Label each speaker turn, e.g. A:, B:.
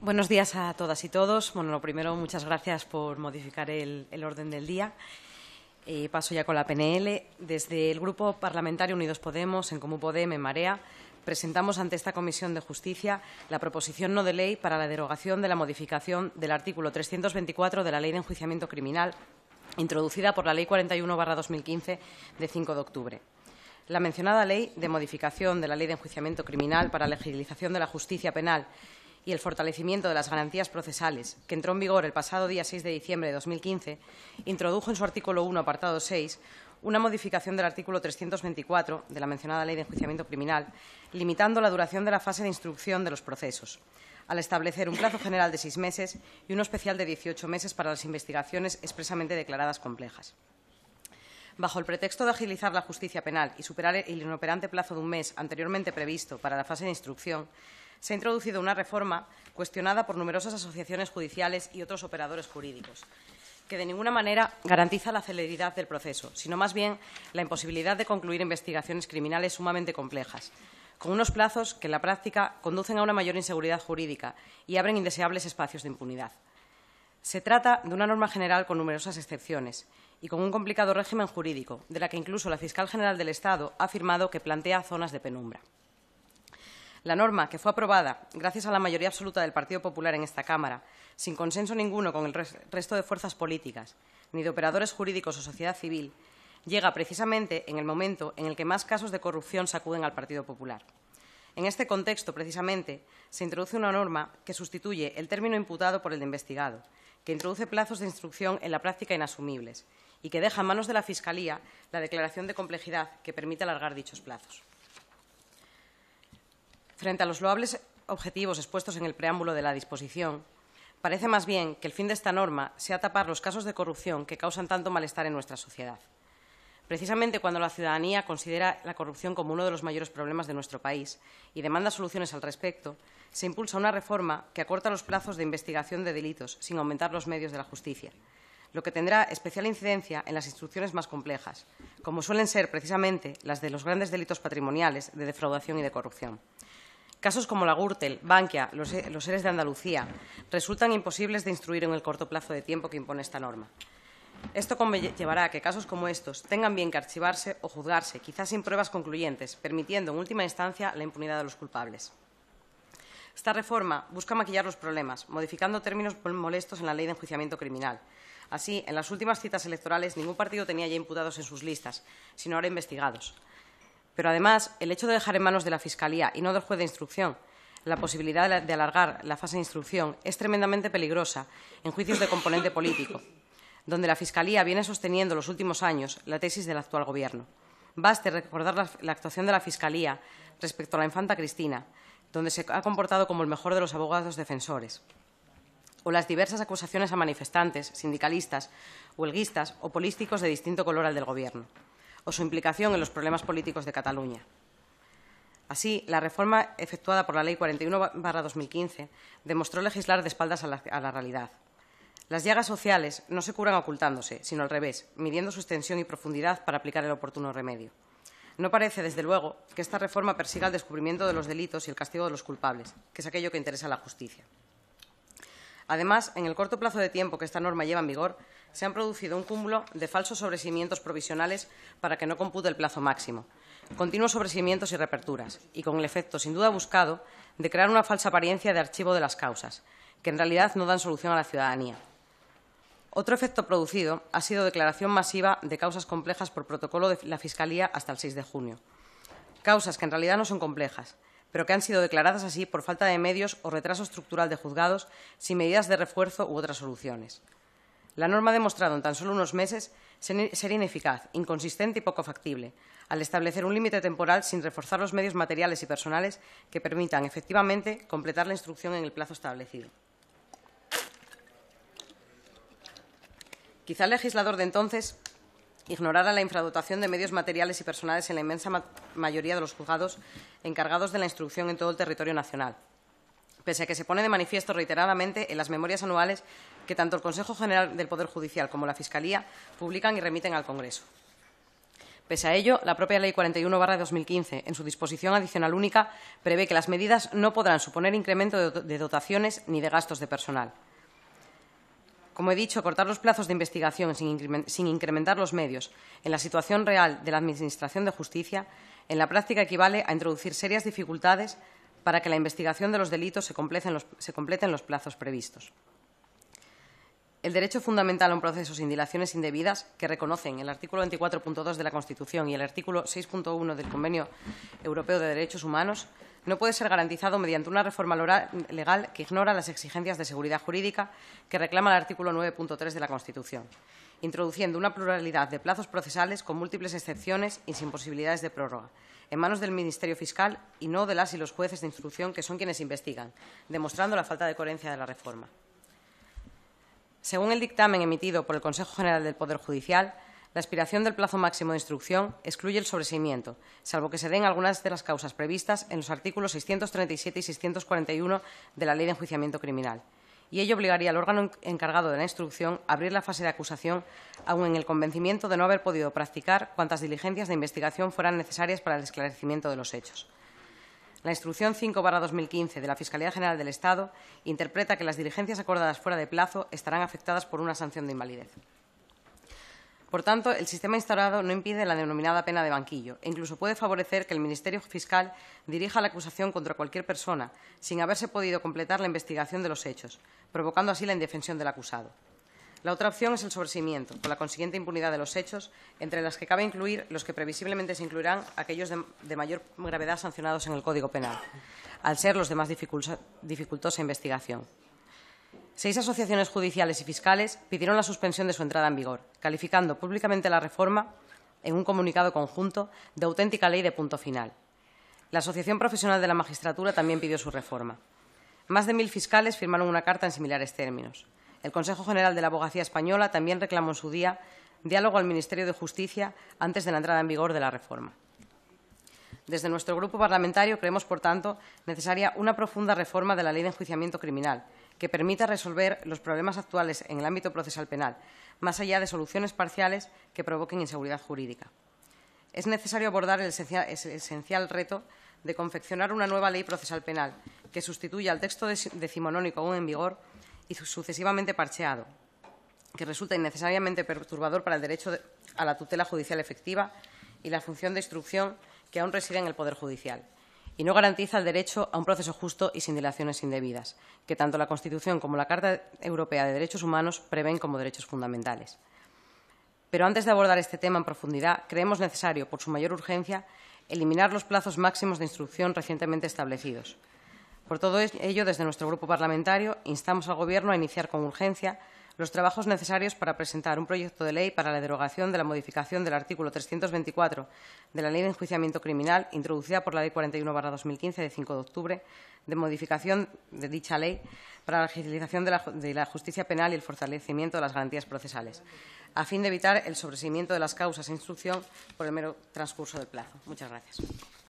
A: Buenos días a todas y todos. Bueno, lo primero, muchas gracias por modificar el, orden del día. Eh, paso ya con la PNL. Desde el Grupo Parlamentario Unidos Podemos, en Comú Podem, en Marea, presentamos ante esta Comisión de Justicia la proposición no de ley para la derogación de la modificación del artículo 324 de la Ley de Enjuiciamiento Criminal, introducida por la Ley 41-2015 de 5 de octubre. La mencionada ley de modificación de la Ley de Enjuiciamiento Criminal para la Legalización de la Justicia Penal y el fortalecimiento de las garantías procesales, que entró en vigor el pasado día 6 de diciembre de 2015, introdujo en su artículo 1, apartado 6, una modificación del artículo 324 de la mencionada Ley de Enjuiciamiento Criminal, limitando la duración de la fase de instrucción de los procesos, al establecer un plazo general de seis meses y uno especial de 18 meses para las investigaciones expresamente declaradas complejas. Bajo el pretexto de agilizar la justicia penal y superar el inoperante plazo de un mes anteriormente previsto para la fase de instrucción, se ha introducido una reforma cuestionada por numerosas asociaciones judiciales y otros operadores jurídicos, que de ninguna manera garantiza la celeridad del proceso, sino más bien la imposibilidad de concluir investigaciones criminales sumamente complejas, con unos plazos que en la práctica conducen a una mayor inseguridad jurídica y abren indeseables espacios de impunidad. Se trata de una norma general con numerosas excepciones y con un complicado régimen jurídico, de la que incluso la fiscal general del Estado ha afirmado que plantea zonas de penumbra. La norma, que fue aprobada gracias a la mayoría absoluta del Partido Popular en esta Cámara, sin consenso ninguno con el resto de fuerzas políticas, ni de operadores jurídicos o sociedad civil, llega precisamente en el momento en el que más casos de corrupción sacuden al Partido Popular. En este contexto, precisamente, se introduce una norma que sustituye el término imputado por el de investigado, que introduce plazos de instrucción en la práctica inasumibles y que deja a manos de la Fiscalía la declaración de complejidad que permite alargar dichos plazos. Frente a los loables objetivos expuestos en el preámbulo de la disposición, parece más bien que el fin de esta norma sea tapar los casos de corrupción que causan tanto malestar en nuestra sociedad. Precisamente cuando la ciudadanía considera la corrupción como uno de los mayores problemas de nuestro país y demanda soluciones al respecto, se impulsa una reforma que acorta los plazos de investigación de delitos sin aumentar los medios de la justicia, lo que tendrá especial incidencia en las instrucciones más complejas, como suelen ser precisamente las de los grandes delitos patrimoniales de defraudación y de corrupción. Casos como la Gürtel, Bankia, los, e-, los seres de Andalucía, resultan imposibles de instruir en el corto plazo de tiempo que impone esta norma. Esto llevará a que casos como estos tengan bien que archivarse o juzgarse, quizás sin pruebas concluyentes, permitiendo en última instancia la impunidad de los culpables. Esta reforma busca maquillar los problemas, modificando términos molestos en la ley de enjuiciamiento criminal. Así, en las últimas citas electorales ningún partido tenía ya imputados en sus listas, sino ahora investigados. Pero además, el hecho de dejar en manos de la Fiscalía y no del juez de instrucción la posibilidad de alargar la fase de instrucción es tremendamente peligrosa en juicios de componente político, donde la Fiscalía viene sosteniendo los últimos años la tesis del actual Gobierno. Baste recordar la, la actuación de la Fiscalía respecto a la infanta Cristina, donde se ha comportado como el mejor de los abogados defensores, o las diversas acusaciones a manifestantes, sindicalistas, huelguistas o políticos de distinto color al del Gobierno o su implicación en los problemas políticos de Cataluña. Así, la reforma efectuada por la Ley 41-2015 demostró legislar de espaldas a la, realidad. Las llagas sociales no se curan ocultándose, sino al revés, midiendo su extensión y profundidad para aplicar el oportuno remedio. No parece, desde luego, que esta reforma persiga el descubrimiento de los delitos y el castigo de los culpables, que es aquello que interesa a la justicia. Además, en el corto plazo de tiempo que esta norma lleva en vigor, se han producido un cúmulo de falsos sobrecimientos provisionales para que no compute el plazo máximo, continuos sobrecimientos y reperturas, y con el efecto, sin duda buscado, de crear una falsa apariencia de archivo de las causas, que en realidad no dan solución a la ciudadanía. Otro efecto producido ha sido declaración masiva de causas complejas por protocolo de la Fiscalía hasta el 6 de junio. Causas que en realidad no son complejas, pero que han sido declaradas así por falta de medios o retraso estructural de juzgados sin medidas de refuerzo u otras soluciones. La norma ha demostrado en tan solo unos meses ser ineficaz, inconsistente y poco factible, al establecer un límite temporal sin reforzar los medios materiales y personales que permitan efectivamente completar la instrucción en el plazo establecido. Quizá el legislador de entonces ignorara la infradotación de medios materiales y personales en la inmensa mayoría de los juzgados encargados de la instrucción en todo el territorio nacional pese a que se pone de manifiesto reiteradamente en las memorias anuales que tanto el Consejo General del Poder Judicial como la Fiscalía publican y remiten al Congreso. Pese a ello, la propia Ley 41-2015, en su disposición adicional única, prevé que las medidas no podrán suponer incremento de dotaciones ni de gastos de personal. Como he dicho, cortar los plazos de investigación sin incrementar los medios en la situación real de la Administración de Justicia, en la práctica equivale a introducir serias dificultades para que la investigación de los delitos se complete los, se los plazos previstos. El derecho fundamental a un proceso sin dilaciones indebidas, que reconocen el artículo 24.2 de la Constitución y el artículo 6.1 del Convenio Europeo de Derechos Humanos, no puede ser garantizado mediante una reforma legal que ignora las exigencias de seguridad jurídica que reclama el artículo 9.3 de la Constitución, introduciendo una pluralidad de plazos procesales con múltiples excepciones y sin posibilidades de prórroga, en manos del Ministerio Fiscal y no de las y los jueces de instrucción que son quienes investigan, demostrando la falta de coherencia de la reforma. Según el dictamen emitido por el Consejo General del Poder Judicial, la expiración del plazo máximo de instrucción excluye el sobreseimiento, salvo que se den algunas de las causas previstas en los artículos 637 y 641 de la Ley de Enjuiciamiento Criminal, y ello obligaría al órgano encargado de la instrucción a abrir la fase de acusación aun en el convencimiento de no haber podido practicar cuantas diligencias de investigación fueran necesarias para el esclarecimiento de los hechos. La Instrucción 5-2015 de la Fiscalía General del Estado interpreta que las diligencias acordadas fuera de plazo estarán afectadas por una sanción de invalidez. Por tanto, el sistema instaurado no impide la denominada pena de banquillo e incluso puede favorecer que el Ministerio Fiscal dirija la acusación contra cualquier persona sin haberse podido completar la investigación de los hechos, provocando así la indefensión del acusado. La otra opción es el sobrecimiento, con la consiguiente impunidad de los hechos, entre las que cabe incluir los que previsiblemente se incluirán aquellos de, de mayor gravedad sancionados en el Código Penal, al ser los de más dificultosa investigación. Seis asociaciones judiciales y fiscales pidieron la suspensión de su entrada en vigor, calificando públicamente la reforma, en un comunicado conjunto, de auténtica ley de punto final. La Asociación Profesional de la Magistratura también pidió su reforma. Más de mil fiscales firmaron una carta en similares términos. El Consejo General de la Abogacía Española también reclamó en su día diálogo al Ministerio de Justicia antes de la entrada en vigor de la reforma. Desde nuestro grupo parlamentario creemos, por tanto, necesaria una profunda reforma de la Ley de Enjuiciamiento Criminal que permita resolver los problemas actuales en el ámbito procesal penal, más allá de soluciones parciales que provoquen inseguridad jurídica. Es necesario abordar el esencial, reto de confeccionar una nueva ley procesal penal que sustituya al texto decimonónico aún en vigor y sucesivamente parcheado, que resulta innecesariamente perturbador para el derecho a la tutela judicial efectiva y la función de instrucción que aún reside en el Poder Judicial y no garantiza el derecho a un proceso justo y sin dilaciones indebidas, que tanto la Constitución como la Carta Europea de Derechos Humanos prevén como derechos fundamentales. Pero antes de abordar este tema en profundidad, creemos necesario, por su mayor urgencia, eliminar los plazos máximos de instrucción recientemente establecidos, por todo ello, desde nuestro grupo parlamentario, instamos al Gobierno a iniciar con urgencia los trabajos necesarios para presentar un proyecto de ley para la derogación de la modificación del artículo 324 de la Ley de Enjuiciamiento Criminal, introducida por la Ley 41-2015 de 5 de octubre, de modificación de dicha ley para la agilización de la, justicia penal y el fortalecimiento de las garantías procesales, a fin de evitar el sobreseimiento de las causas e instrucción por el mero transcurso del plazo. Muchas gracias.